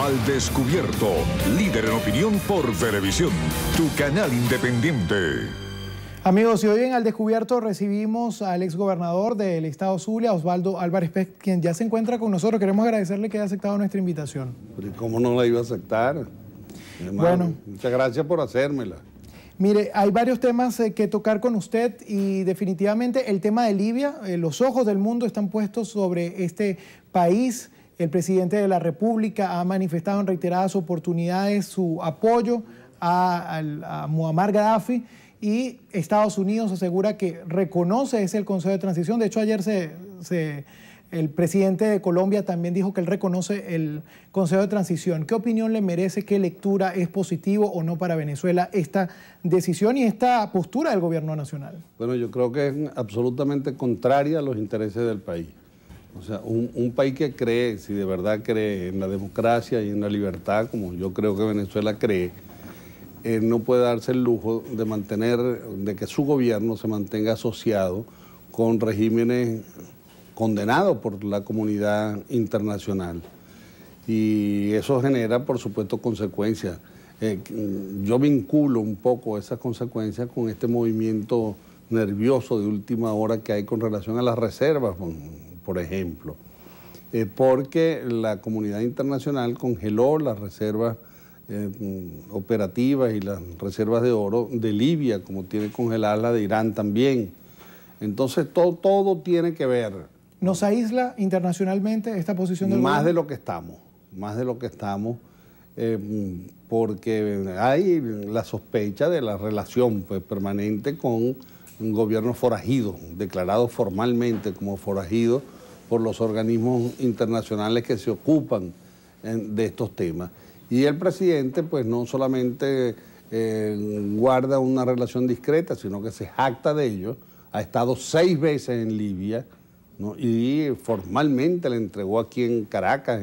Al Descubierto, líder en opinión por televisión, tu canal independiente. Amigos, y hoy en Al Descubierto recibimos al exgobernador del Estado Zulia, Osvaldo Álvarez Pérez, quien ya se encuentra con nosotros. Queremos agradecerle que haya aceptado nuestra invitación. ¿Cómo no la iba a aceptar? bueno. Muchas gracias por hacérmela. Mire, hay varios temas eh, que tocar con usted y definitivamente el tema de Libia, eh, los ojos del mundo están puestos sobre este país el presidente de la República ha manifestado en reiteradas oportunidades su apoyo a, Muammar Gaddafi y Estados Unidos asegura que reconoce ese el Consejo de Transición. De hecho, ayer el presidente de Colombia también dijo que él reconoce el Consejo de Transición. ¿Qué opinión le merece? ¿Qué lectura es positivo o no para Venezuela esta decisión y esta postura del gobierno nacional? Bueno, yo creo que es absolutamente contraria a los intereses del país. O sea, un, país que cree, si de verdad cree en la democracia y en la libertad, como yo creo que Venezuela cree, eh, no puede darse el lujo de mantener, de que su gobierno se mantenga asociado con regímenes condenados por la comunidad internacional. Y eso genera, por supuesto, consecuencias. Eh, yo vinculo un poco esas consecuencias con este movimiento nervioso de última hora que hay con relación a las reservas por ejemplo, eh, porque la comunidad internacional congeló las reservas eh, operativas y las reservas de oro de Libia, como tiene congelar la de Irán también. Entonces todo, todo tiene que ver. ¿Nos aísla internacionalmente esta posición del Más de lo que estamos, más de lo que estamos. Eh, porque hay la sospecha de la relación pues, permanente con un gobierno forajido... ...declarado formalmente como forajido por los organismos internacionales que se ocupan de estos temas. Y el presidente, pues no solamente eh, guarda una relación discreta, sino que se jacta de ello. Ha estado seis veces en Libia y formalmente le entregó aquí en Caracas,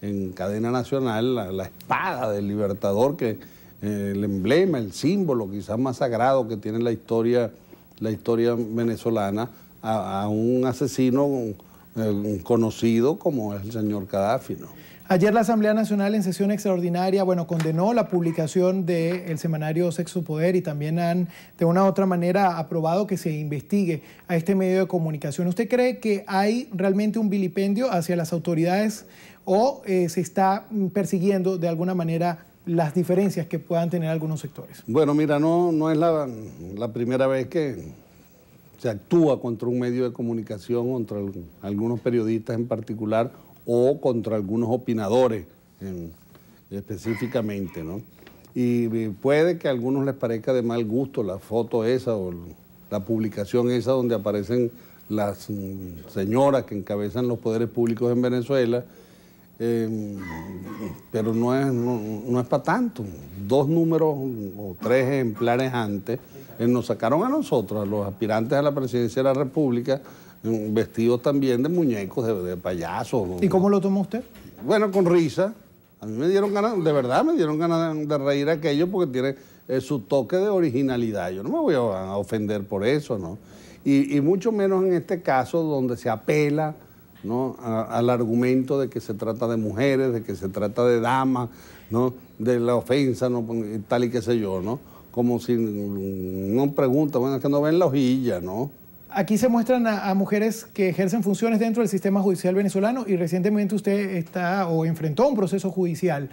en, cadena nacional, la, espada del libertador, que eh, el emblema, el símbolo quizás más sagrado que tiene la historia, la historia venezolana, a un asesino eh, conocido como el señor Gaddafi. Ayer la Asamblea Nacional en sesión extraordinaria, bueno, condenó la publicación del semanario Sexo Poder y también han de una u otra manera aprobado que se investigue a este medio de comunicación. ¿Usted cree que hay realmente un vilipendio hacia las autoridades o eh, se está persiguiendo de alguna manera las diferencias que puedan tener algunos sectores? Bueno, mira, no, no es la primera vez que se actúa contra un medio de comunicación, contra algunos periodistas en particular o contra algunos opinadores específicamente, ¿no? Y puede que a algunos les parezca de mal gusto la foto esa o la publicación esa donde aparecen las mm, señoras que encabezan los poderes públicos en Venezuela Em, pero no es, no, es para tanto. Dos números o tres ejemplares antes eh, nos sacaron a nosotros, a los aspirantes a la presidencia de la República, vestidos también de muñecos, de, payasos. ¿Y cómo lo tomó usted? Bueno, con risa. A mí me dieron ganas, de verdad me dieron ganas de reír aquello porque tiene eh, su toque de originalidad. Yo no me voy a, ofender por eso, ¿no? y, mucho menos en este caso donde se apela al argumento de que se trata de mujeres, de que se trata de damas, ¿no? de la ofensa, tal y qué sé yo, ¿no? Como si no pregunta, bueno, es que no ven la hojilla, ¿no? Aquí se muestran a, mujeres que ejercen funciones dentro del sistema judicial venezolano y recientemente usted está o enfrentó un proceso judicial.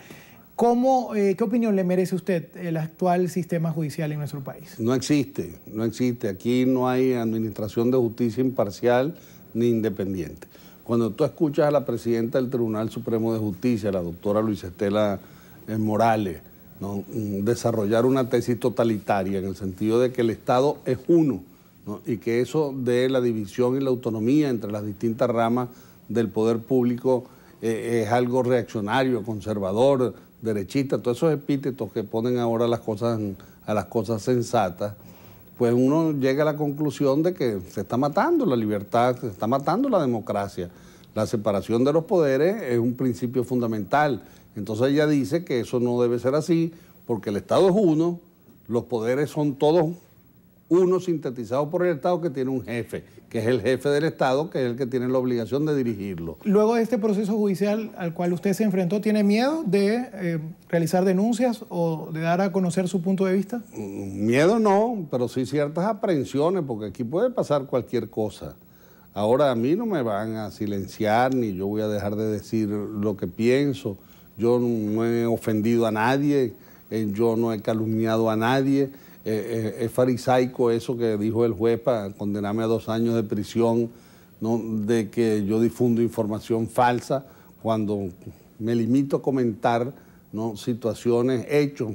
Eh, ¿Qué opinión le merece usted el actual sistema judicial en nuestro país? No existe, no existe. Aquí no hay administración de justicia imparcial ni independiente. Cuando tú escuchas a la presidenta del Tribunal Supremo de Justicia, la doctora Luis Estela eh, Morales, mm, desarrollar una tesis totalitaria en el sentido de que el Estado es uno y que eso de la división y la autonomía entre las distintas ramas del poder público eh, es algo reaccionario, conservador, derechista, todos esos epítetos que ponen ahora las cosas, a las cosas sensatas pues uno llega a la conclusión de que se está matando la libertad, se está matando la democracia. La separación de los poderes es un principio fundamental. Entonces ella dice que eso no debe ser así, porque el Estado es uno, los poderes son todos uno sintetizado por el Estado que tiene un jefe, que es el jefe del Estado, que es el que tiene la obligación de dirigirlo. Luego de este proceso judicial al cual usted se enfrentó, ¿tiene miedo de eh, realizar denuncias o de dar a conocer su punto de vista? Mm, miedo no, pero sí ciertas aprehensiones, porque aquí puede pasar cualquier cosa. Ahora a mí no me van a silenciar, ni yo voy a dejar de decir lo que pienso. Yo no he ofendido a nadie, eh, yo no he calumniado a nadie eh, eh, es farisaico eso que dijo el juez para condenarme a dos años de prisión, ¿no? de que yo difundo información falsa cuando me limito a comentar situaciones, hechos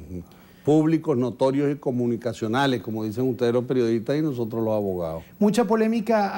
públicos, notorios y comunicacionales, como dicen ustedes los periodistas y nosotros los abogados. Mucha polémica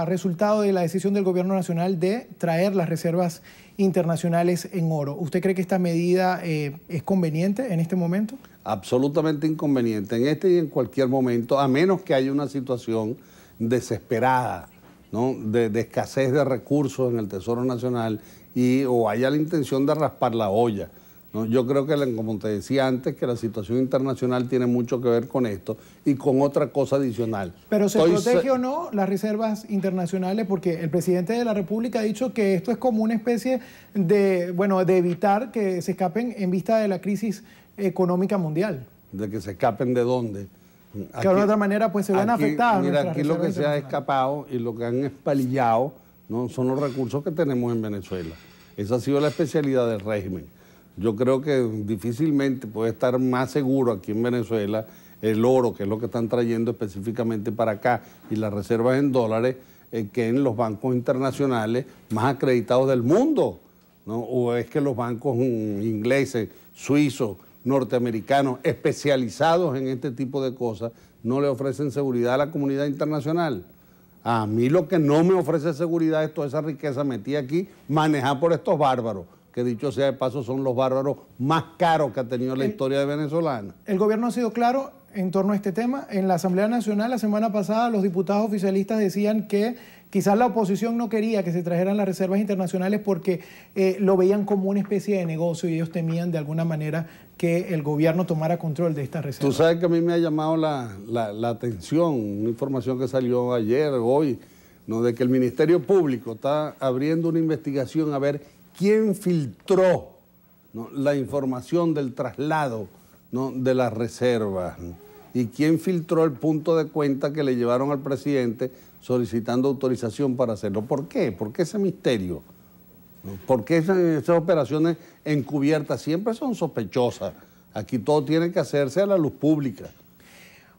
ha resultado de la decisión del Gobierno Nacional de traer las reservas internacionales en oro. ¿Usted cree que esta medida eh, es conveniente en este momento? absolutamente inconveniente en este y en cualquier momento, a menos que haya una situación desesperada, ¿no? de, escasez de recursos en el Tesoro Nacional y o haya la intención de raspar la olla. ¿no? Yo creo que, como te decía antes, que la situación internacional tiene mucho que ver con esto y con otra cosa adicional. Pero se protege o no las reservas internacionales porque el presidente de la República ha dicho que esto es como una especie de, bueno, de evitar que se escapen en vista de la crisis económica mundial. De que se escapen de dónde. que de otra manera pues se van afectar Mira, aquí lo que se ha escapado y lo que han espalillado ¿no? son los recursos que tenemos en Venezuela. Esa ha sido la especialidad del régimen. Yo creo que difícilmente puede estar más seguro aquí en Venezuela el oro, que es lo que están trayendo específicamente para acá, y las reservas en dólares, eh, que en los bancos internacionales más acreditados del mundo. O es que los bancos mm, ingleses, suizos, norteamericanos especializados en este tipo de cosas no le ofrecen seguridad a la comunidad internacional. A mí lo que no me ofrece seguridad es toda esa riqueza metida aquí, manejada por estos bárbaros, que dicho sea de paso son los bárbaros más caros que ha tenido la historia de venezolana. El gobierno ha sido claro en torno a este tema. En la Asamblea Nacional la semana pasada los diputados oficialistas decían que Quizás la oposición no quería que se trajeran las reservas internacionales porque eh, lo veían como una especie de negocio y ellos temían de alguna manera que el gobierno tomara control de estas reservas. Tú sabes que a mí me ha llamado la, atención una información que salió ayer, hoy, ¿no? de que el Ministerio Público está abriendo una investigación a ver quién filtró la información del traslado ¿no? de las reservas y quién filtró el punto de cuenta que le llevaron al presidente solicitando autorización para hacerlo. ¿Por qué? ¿Por qué ese misterio? ¿Por qué esas, operaciones encubiertas siempre son sospechosas? Aquí todo tiene que hacerse a la luz pública.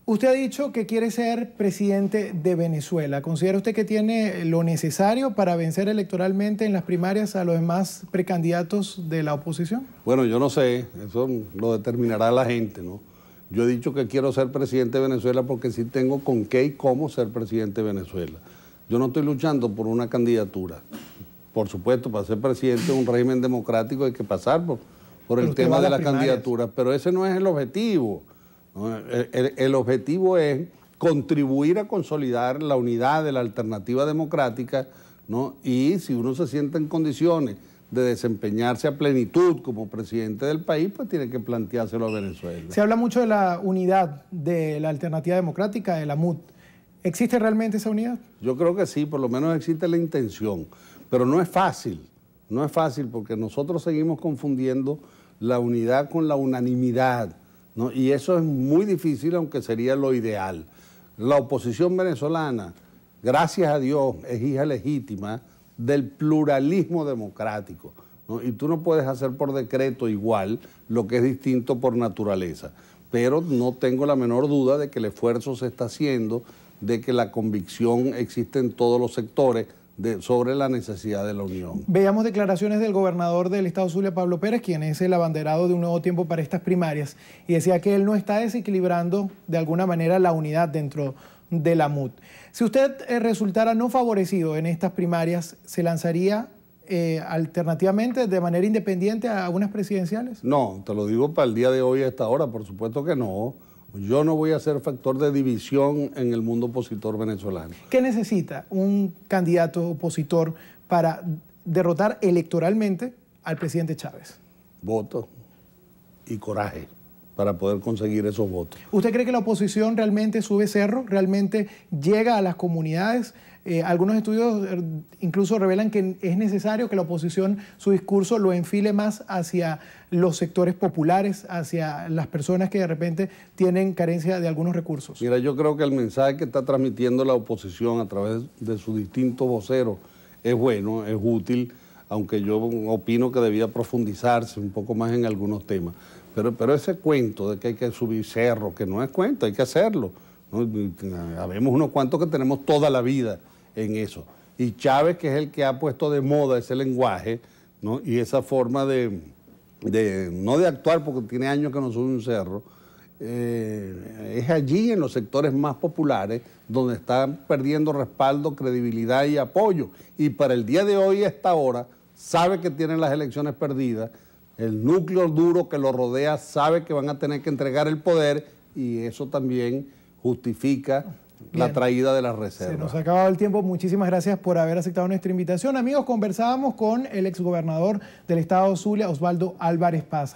Usted ha dicho que quiere ser presidente de Venezuela. ¿Considera usted que tiene lo necesario para vencer electoralmente en las primarias a los demás precandidatos de la oposición? Bueno, yo no sé, eso lo determinará la gente, ¿no? Yo he dicho que quiero ser presidente de Venezuela porque sí tengo con qué y cómo ser presidente de Venezuela. Yo no estoy luchando por una candidatura. Por supuesto, para ser presidente de un régimen democrático hay que pasar por, el tema de la candidatura. pero ese no es el objetivo. El, objetivo es contribuir a consolidar la unidad de la alternativa democrática, ¿no? Y si uno se sienta en condiciones de desempeñarse a plenitud como presidente del país, pues tiene que planteárselo a Venezuela. Se habla mucho de la unidad de la alternativa democrática, de la MUD. ¿Existe realmente esa unidad? Yo creo que sí, por lo menos existe la intención, pero no es fácil, no es fácil porque nosotros seguimos confundiendo la unidad con la unanimidad, ¿no? y eso es muy difícil, aunque sería lo ideal. La oposición venezolana, gracias a Dios, es hija legítima del pluralismo democrático. Y tú no puedes hacer por decreto igual lo que es distinto por naturaleza. Pero no tengo la menor duda de que el esfuerzo se está haciendo, de que la convicción existe en todos los sectores, sobre la necesidad de la unión. Veíamos declaraciones del gobernador del Estado Zulia, Pablo Pérez, quien es el abanderado de un nuevo tiempo para estas primarias, y decía que él no está desequilibrando de alguna manera la unidad dentro de la MUD. Si usted eh, resultara no favorecido en estas primarias, ¿se lanzaría eh, alternativamente de manera independiente a unas presidenciales? No, te lo digo para el día de hoy a esta hora, por supuesto que no. Yo no voy a ser factor de división en el mundo opositor venezolano. ¿Qué necesita un candidato opositor para derrotar electoralmente al presidente Chávez? Voto y coraje para poder conseguir esos votos. ¿Usted cree que la oposición realmente sube cerro, realmente llega a las comunidades? Eh, algunos estudios eh, incluso revelan que es necesario que la oposición su discurso lo enfile más hacia los sectores populares, hacia las personas que de repente tienen carencia de algunos recursos. Mira, yo creo que el mensaje que está transmitiendo la oposición a través de su distinto vocero es bueno, es útil, aunque yo opino que debía profundizarse un poco más en algunos temas. Pero, ese cuento de que hay que subir cerro, que no es cuento, hay que hacerlo. ¿no? Habemos unos cuantos que tenemos toda la vida en eso. Y Chávez, que es el que ha puesto de moda ese lenguaje y esa forma de, no de actuar, porque tiene años que no sube un cerro, eh, es allí en los sectores más populares donde están perdiendo respaldo, credibilidad y apoyo. Y para el día de hoy, a esta hora, sabe que tienen las elecciones perdidas, el núcleo duro que lo rodea sabe que van a tener que entregar el poder y eso también justifica la traída de las reservas. Se nos ha acabado el tiempo. Muchísimas gracias por haber aceptado nuestra invitación. Amigos, conversábamos con el exgobernador del estado Zulia, Osvaldo Álvarez Paz.